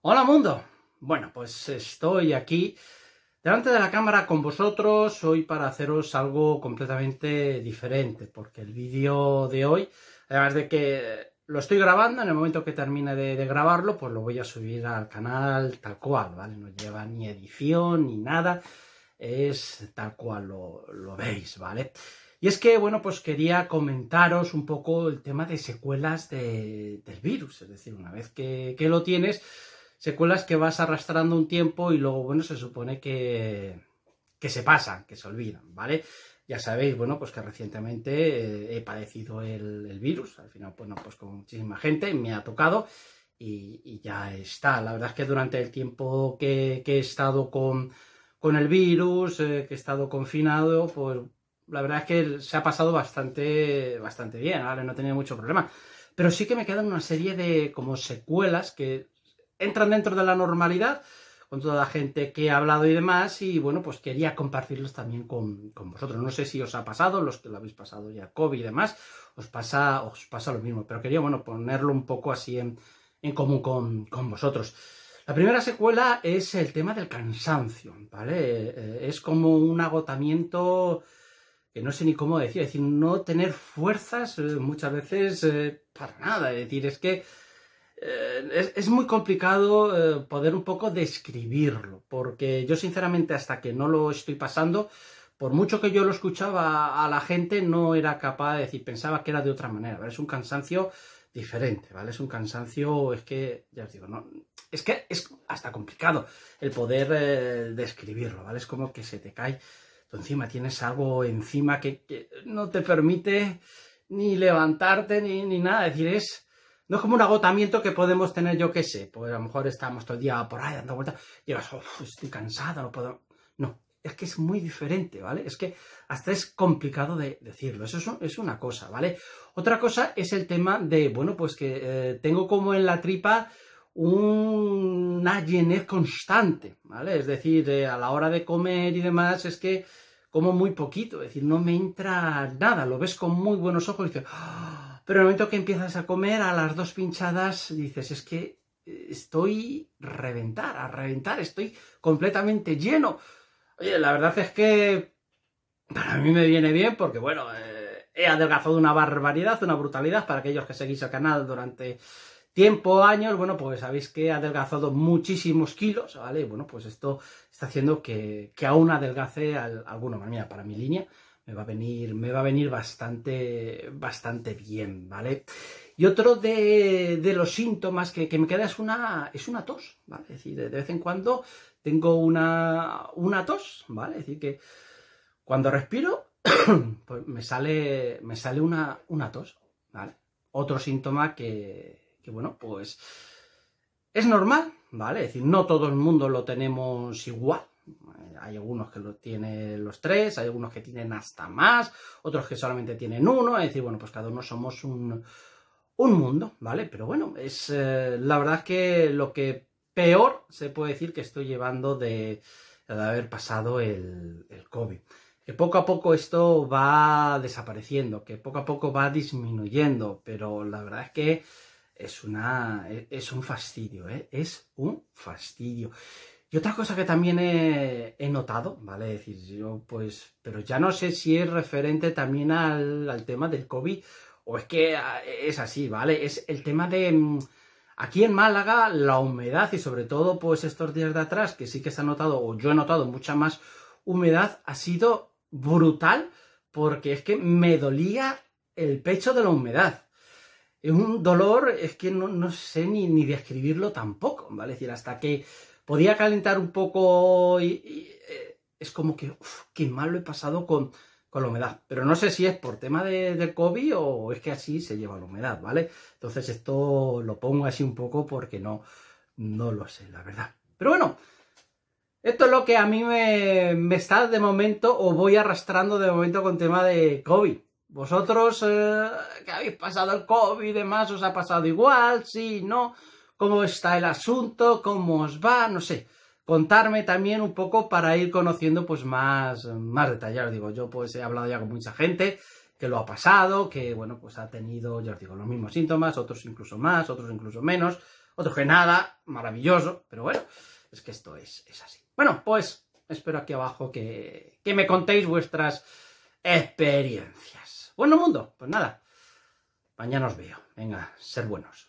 Hola mundo. Bueno, pues estoy aquí delante de la cámara con vosotros hoy para haceros algo completamente diferente, porque el vídeo de hoy, además de que lo estoy grabando, en el momento que termine de, grabarlo, pues lo voy a subir al canal tal cual, ¿vale? No lleva ni edición ni nada, es tal cual lo, veis, ¿vale? Y es que, bueno, pues quería comentaros un poco el tema de secuelas del virus, es decir, una vez que lo tienes, secuelas que vas arrastrando un tiempo y luego, bueno, se supone que, se pasan, que se olvidan, ¿vale? Ya sabéis, bueno, pues que recientemente eh, he padecido el, virus, al final, bueno, pues con muchísima gente, me ha tocado y, ya está. La verdad es que durante el tiempo que, he estado con, con el virus, eh, que he estado confinado, pues la verdad es que se ha pasado bastante, bastante bien, ¿vale? No he tenido mucho problema. Pero sí que me quedan una serie de como secuelas que entran dentro de la normalidad con toda la gente que ha hablado y demás, y bueno, pues quería compartirlos también con, vosotros. No sé si os ha pasado, los que lo habéis pasado ya COVID y demás, os pasa, os pasa lo mismo, pero quería, bueno, ponerlo un poco así en, en común con, con, vosotros. La primera secuela es el tema del cansancio, ¿vale? Eh, es como un agotamiento que no sé ni cómo decir, es decir, no tener fuerzas eh, muchas veces eh, para nada, es decir, es que eh, es, es, muy complicado eh, poder un poco describirlo, porque yo sinceramente hasta que no lo estoy pasando, por mucho que yo lo escuchaba a, la gente, no era capaz de decir, pensaba que era de otra manera, ¿vale? Es un cansancio diferente, ¿vale? Es un cansancio, es que, ya os digo, no, es que es hasta complicado el poder eh, describirlo, ¿vale? Es como que se te cae tú encima, tienes algo encima que, no te permite ni levantarte ni, ni nada, es decir, es no es como un agotamiento que podemos tener, yo qué sé, pues a lo mejor estamos todo el día por ahí dando vueltas, y vas, oh, estoy cansado, no puedo. No, es que es muy diferente, ¿vale? Es que hasta es complicado de decirlo, eso es, una cosa, ¿vale? Otra cosa es el tema de, bueno, pues que eh, tengo como en la tripa una llenez constante, ¿vale? Es decir, eh, a la hora de comer y demás, es que como muy poquito, es decir, no me entra nada, lo ves con muy buenos ojos y dices, ¡ah! Pero en el momento que empiezas a comer, a las dos pinchadas dices, es que eh, estoy reventar, a reventar, estoy completamente lleno. Oye, la verdad es que para mí me viene bien porque, bueno, eh, he adelgazado una barbaridad, una brutalidad para aquellos que seguís el canal durante tiempo, años, bueno, pues sabéis que he adelgazado muchísimos kilos, ¿vale? Bueno, pues esto está haciendo que, que aún adelgace alguna alguno, para mi línea me va a venir, me va a venir bastante, bastante bien, ¿vale? Y otro de, los síntomas que, me queda es una, es una tos, ¿vale? Es decir, de, vez en cuando tengo una, tos, ¿vale? Es decir, que cuando respiro, pues me sale, me sale una, una tos, ¿vale? Otro síntoma que, que, bueno, pues es normal, ¿vale? Es decir, no todo el mundo lo tenemos igual, eh, hay algunos que lo tienen los tres, hay algunos que tienen hasta más, otros que solamente tienen uno, es decir, bueno, pues cada uno somos un, mundo, ¿vale? Pero bueno, es eh, la verdad que lo que peor se puede decir que estoy llevando de, haber pasado el, COVID que poco a poco esto va desapareciendo, que poco a poco va disminuyendo, pero la verdad es que es, una, e, es un fastidio, ¿eh? es un fastidio. Y otra cosa que también he, notado, ¿vale? Es decir, yo pues, pero ya no sé si es referente también al, al, tema del COVID o es que ah, es así, ¿vale? Es el tema de... Mm, aquí en Málaga la humedad y sobre todo pues estos días de atrás que sí que se ha notado o yo he notado mucha más humedad ha sido brutal porque es que me dolía el pecho de la humedad. Es un dolor, es que no, sé ni, ni, describirlo tampoco, ¿vale? Es decir, hasta que podía calentar un poco y, eh, es como que, qué mal lo he pasado con, con la humedad. Pero no sé si es por tema de, del COVID o es que así se lleva la humedad, ¿vale? Entonces esto lo pongo así un poco porque no, no lo sé, la verdad. Pero bueno, esto es lo que a mí me, me está de momento o voy arrastrando de momento con tema de COVID. Vosotros eh, que habéis pasado el COVID y demás, os ha pasado igual, sí, no, cómo está el asunto, cómo os va, no sé. Contarme también un poco para ir conociendo pues más, más detallado. Digo, yo pues he hablado ya con mucha gente que lo ha pasado, que bueno, pues ha tenido, ya os digo, los mismos síntomas, otros incluso más, otros incluso menos, otros que nada, maravilloso, pero bueno, es que esto es, es así. Bueno, pues espero aquí abajo que, que me contéis vuestras experiencias. Bueno, mundo, pues nada. Mañana os veo. Venga, ser buenos.